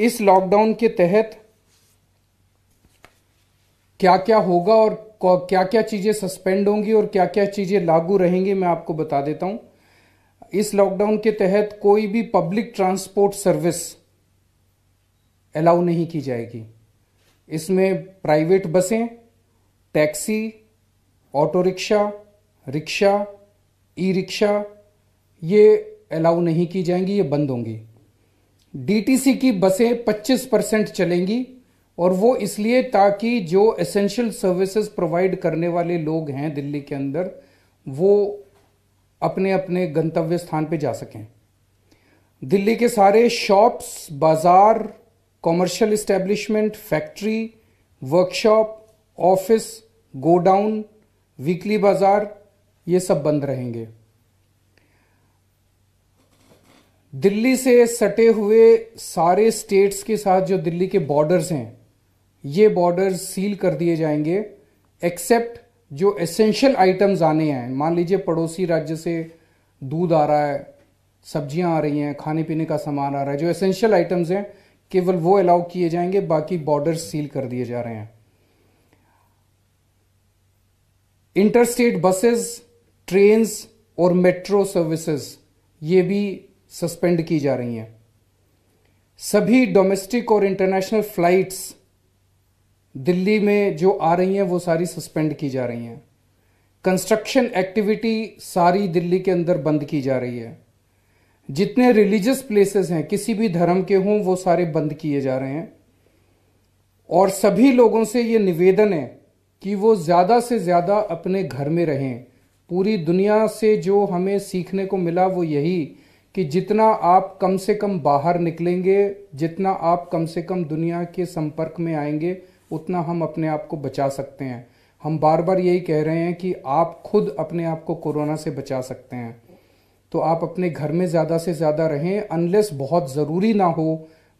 इस लॉकडाउन के तहत क्या क्या होगा और क्या क्या चीज़ें सस्पेंड होंगी और क्या क्या चीज़ें लागू रहेंगी मैं आपको बता देता हूं इस लॉकडाउन के तहत कोई भी पब्लिक ट्रांसपोर्ट सर्विस अलाउ नहीं की जाएगी इसमें प्राइवेट बसें taxi auto rickshaw rickshaw e rickshaw ये अलाउ नहीं की जाएंगी ये बंद होंगी डीटीसी की बसें 25 परसेंट चलेंगी और वो इसलिए ताकि जो एसेंशियल सर्विसेज प्रोवाइड करने वाले लोग हैं दिल्ली के अंदर वो अपने अपने गंतव्य स्थान पे जा सकें दिल्ली के सारे शॉप्स बाज़ार commercial establishment factory workshop office godown weekly बाज़ार ये सब बंद रहेंगे दिल्ली से सटे हुए सारे स्टेट्स के साथ जो दिल्ली के बॉर्डर्स हैं ये बॉर्डर्स सील कर दिए जाएंगे एक्सेप्ट जो एसेंशियल आइटम्स आने हैं मान लीजिए पड़ोसी राज्य से दूध आ रहा है सब्जियां आ रही हैं खाने पीने का सामान आ रहा है जो एसेंशियल आइटम्स हैं केवल वो अलाउ किए जाएंगे बाकी बॉर्डर सील कर दिए जा रहे हैं इंटरस्टेट बसेस ट्रेन्स और मेट्रो सर्विसेज ये भी सस्पेंड की जा रही हैं सभी डोमेस्टिक और इंटरनेशनल फ्लाइट्स दिल्ली में जो आ रही हैं वो सारी सस्पेंड की जा रही हैं कंस्ट्रक्शन एक्टिविटी सारी दिल्ली के अंदर बंद की जा रही है जितने रिलीजियस प्लेसेस हैं किसी भी धर्म के हों वो सारे बंद किए जा रहे हैं और सभी लोगों से ये निवेदन है कि वो ज़्यादा से ज़्यादा अपने घर में रहें पूरी दुनिया से जो हमें सीखने को मिला वो यही कि जितना आप कम से कम बाहर निकलेंगे जितना आप कम से कम दुनिया के संपर्क में आएंगे उतना हम अपने आप को बचा सकते हैं हम बार बार यही कह रहे हैं कि आप खुद अपने आप को कोरोना से बचा सकते हैं तो आप अपने घर में ज़्यादा से ज़्यादा रहें अनलेस बहुत ज़रूरी ना हो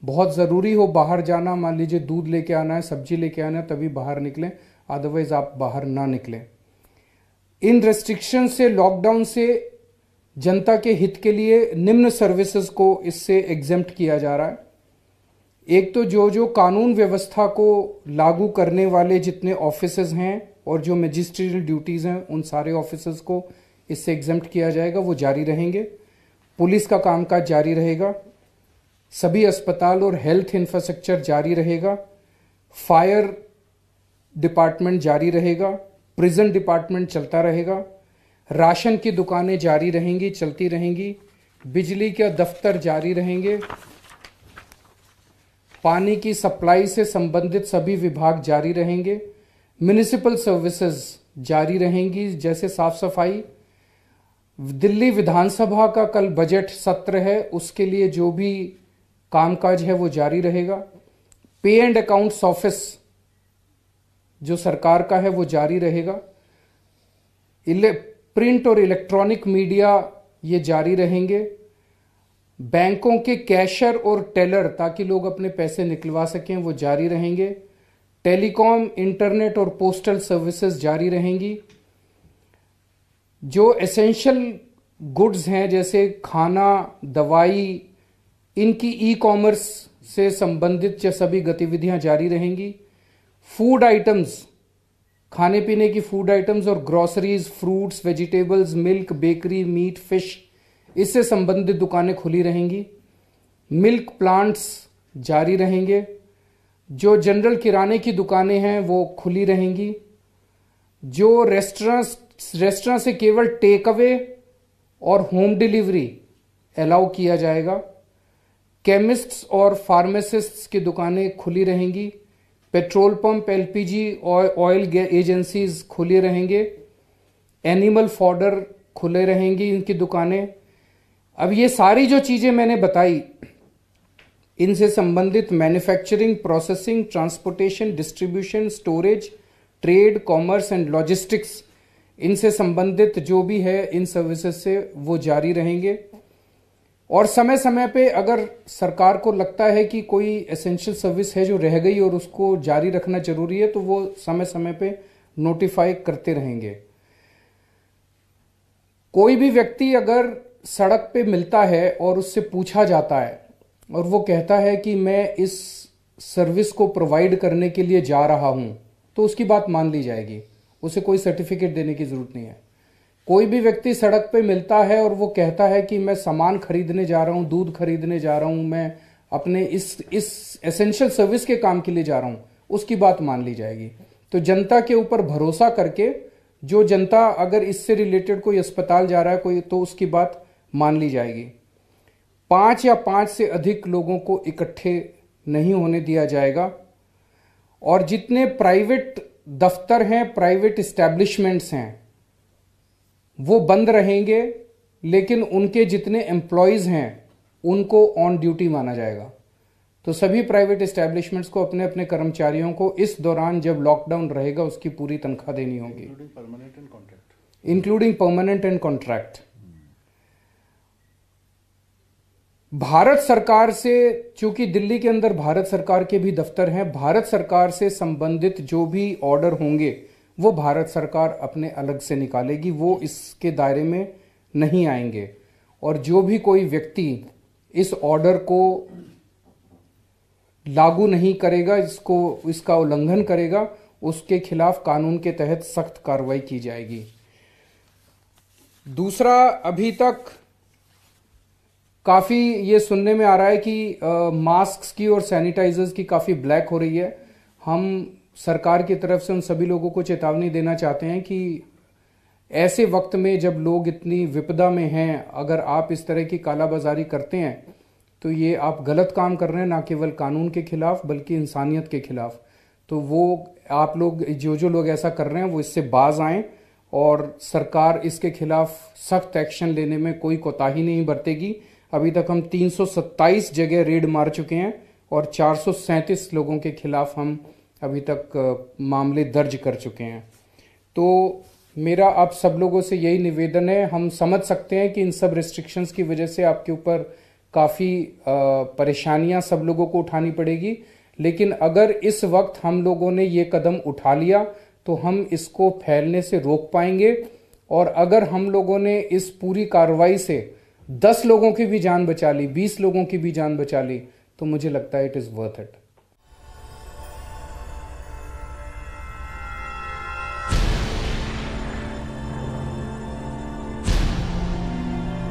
बहुत ज़रूरी हो बाहर जाना मान लीजिए दूध लेके आना है सब्जी लेके आना है तभी बाहर निकलें अदरवाइज़ आप बाहर ना निकलें इन रेस्ट्रिक्शन से लॉकडाउन से जनता के हित के लिए निम्न सर्विसेज को इससे एग्जेम्प्ट किया जा रहा है एक तो जो जो कानून व्यवस्था को लागू करने वाले जितने ऑफिसज हैं और जो मजिस्ट्रियल ड्यूटीज़ हैं उन सारे ऑफिसर्स को इससे एग्जेम्प्ट किया जाएगा वो जारी रहेंगे पुलिस का कामकाज जारी रहेगा सभी अस्पताल और हेल्थ इंफ्रास्ट्रक्चर जारी रहेगा फायर डिपार्टमेंट जारी रहेगा प्रिजन डिपार्टमेंट चलता रहेगा राशन की दुकानें जारी रहेंगी चलती रहेंगी बिजली के दफ्तर जारी रहेंगे पानी की सप्लाई से संबंधित सभी विभाग जारी रहेंगे म्यूनिसिपल सर्विसेज जारी रहेंगी जैसे साफ सफाई दिल्ली विधानसभा का कल बजट सत्र है उसके लिए जो भी कामकाज है वो जारी रहेगा पे एंड अकाउंट्स ऑफिस जो सरकार का है वो जारी रहेगा प्रिंट और इलेक्ट्रॉनिक मीडिया ये जारी रहेंगे बैंकों के कैशर और टेलर ताकि लोग अपने पैसे निकलवा सकें वो जारी रहेंगे टेलीकॉम इंटरनेट और पोस्टल सर्विसेज जारी रहेंगी जो एसेंशियल गुड्स हैं जैसे खाना दवाई इनकी ई कॉमर्स से संबंधित सभी गतिविधियां जारी रहेंगी फूड आइटम्स खाने पीने की फूड आइटम्स और groceries fruits vegetables milk bakery meat fish इससे संबंधित दुकानें खुली रहेंगी मिल्क प्लांट्स जारी रहेंगे जो जनरल किराने की दुकानें हैं वो खुली रहेंगी जो रेस्टोरेंट्स रेस्टोरेंट से केवल टेक अवे और होम डिलीवरी अलाउ किया जाएगा केमिस्ट्स और फार्मेसिस्ट्स की दुकानें खुली रहेंगी petrol pump LPG oil agencies खुली रहेंगे एनिमल फॉर्डर खुले रहेंगी इनकी दुकानें अब ये सारी जो चीज़ें मैंने बताई इनसे संबंधित manufacturing processing transportation distribution storage trade commerce and logistics इनसे संबंधित जो भी है इन सर्विसेज से वो जारी रहेंगे और समय समय पे अगर सरकार को लगता है कि कोई एसेंशियल सर्विस है जो रह गई और उसको जारी रखना जरूरी है तो वो समय समय पे नोटिफाई करते रहेंगे कोई भी व्यक्ति अगर सड़क पे मिलता है और उससे पूछा जाता है और वो कहता है कि मैं इस सर्विस को प्रोवाइड करने के लिए जा रहा हूं तो उसकी बात मान ली जाएगी उसे कोई सर्टिफिकेट देने की ज़रूरत नहीं है कोई भी व्यक्ति सड़क पे मिलता है और वो कहता है कि मैं सामान खरीदने जा रहा हूँ दूध खरीदने जा रहा हूँ मैं अपने इस इस एसेंशियल सर्विस के काम के लिए जा रहा हूँ उसकी बात मान ली जाएगी तो जनता के ऊपर भरोसा करके जो जनता अगर इससे रिलेटेड कोई अस्पताल जा रहा है कोई तो उसकी बात मान ली जाएगी पांच या पांच से अधिक लोगों को इकट्ठे नहीं होने दिया जाएगा और जितने प्राइवेट दफ्तर हैं प्राइवेट इस्टेब्लिशमेंट्स हैं वो बंद रहेंगे लेकिन उनके जितने एम्प्लॉयज़ हैं उनको ऑन ड्यूटी माना जाएगा तो सभी प्राइवेट इस्टेब्लिशमेंट्स को अपने अपने कर्मचारियों को इस दौरान जब लॉकडाउन रहेगा उसकी पूरी तनख्वाह देनी होगी including permanent and contract Bharat सरकार से चूंकि दिल्ली के अंदर भारत सरकार के भी दफ्तर हैं भारत सरकार से संबंधित जो भी ऑर्डर होंगे वो भारत सरकार अपने अलग से निकालेगी वो इसके दायरे में नहीं आएंगे और जो भी कोई व्यक्ति इस ऑर्डर को लागू नहीं करेगा इसको इसका उल्लंघन करेगा उसके खिलाफ कानून के तहत सख्त कार्रवाई की जाएगी दूसरा अभी तक काफ़ी ये सुनने में आ रहा है कि मास्क की और सैनिटाइजर्स की काफ़ी ब्लैक हो रही है हम सरकार की तरफ से उन सभी लोगों को चेतावनी देना चाहते हैं कि ऐसे वक्त में जब लोग इतनी विपदा में हैं अगर आप इस तरह की कालाबाजारी करते हैं तो ये आप गलत काम कर रहे हैं ना केवल कानून के खिलाफ बल्कि इंसानियत के खिलाफ तो वो आप लोग जो जो लोग ऐसा कर रहे हैं वो इससे बाज आए और सरकार इसके खिलाफ सख्त एक्शन लेने में कोई कोताही नहीं बरतेगी अभी तक हम 327 जगह रेड मार चुके हैं और 437 लोगों के खिलाफ हम अभी तक मामले दर्ज कर चुके हैं तो मेरा आप सब लोगों से यही निवेदन है हम समझ सकते हैं कि इन सब रिस्ट्रिक्शंस की वजह से आपके ऊपर काफ़ी परेशानियां सब लोगों को उठानी पड़ेगी लेकिन अगर इस वक्त हम लोगों ने ये कदम उठा लिया तो हम इसको फैलने से रोक पाएंगे और अगर हम लोगों ने इस पूरी कार्रवाई से दस लोगों की भी जान बचा ली बीस लोगों की भी जान बचा ली तो मुझे लगता है इट इज़ वर्थ इट